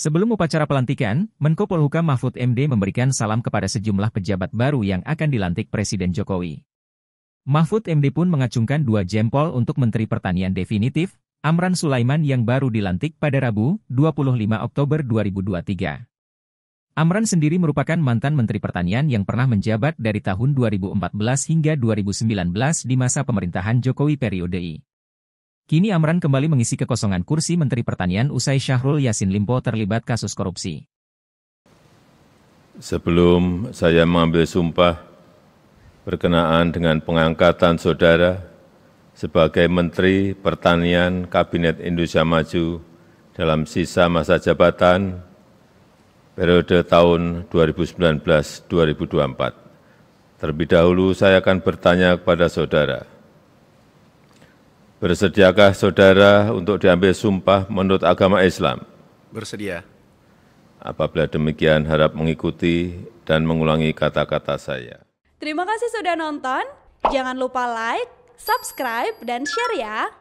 Sebelum upacara pelantikan, Menko Polhukam Mahfud MD memberikan salam kepada sejumlah pejabat baru yang akan dilantik Presiden Jokowi. Mahfud MD pun mengacungkan dua jempol untuk Menteri Pertanian definitif, Amran Sulaiman yang baru dilantik pada Rabu, 25 Oktober 2023. Amran sendiri merupakan mantan Menteri Pertanian yang pernah menjabat dari tahun 2014 hingga 2019 di masa pemerintahan Jokowi periode I. Kini Amran kembali mengisi kekosongan kursi Menteri Pertanian usai Syahrul Yasin Limpo terlibat kasus korupsi. Sebelum saya mengambil sumpah berkenaan dengan pengangkatan saudara sebagai Menteri Pertanian Kabinet Indonesia Maju dalam sisa masa jabatan periode tahun 2019-2024. Terlebih dahulu saya akan bertanya kepada saudara Bersediakah saudara untuk diambil sumpah menurut agama Islam? Bersedia. Apabila demikian harap mengikuti dan mengulangi kata-kata saya. Terima kasih sudah nonton. Jangan lupa like, subscribe, dan share ya.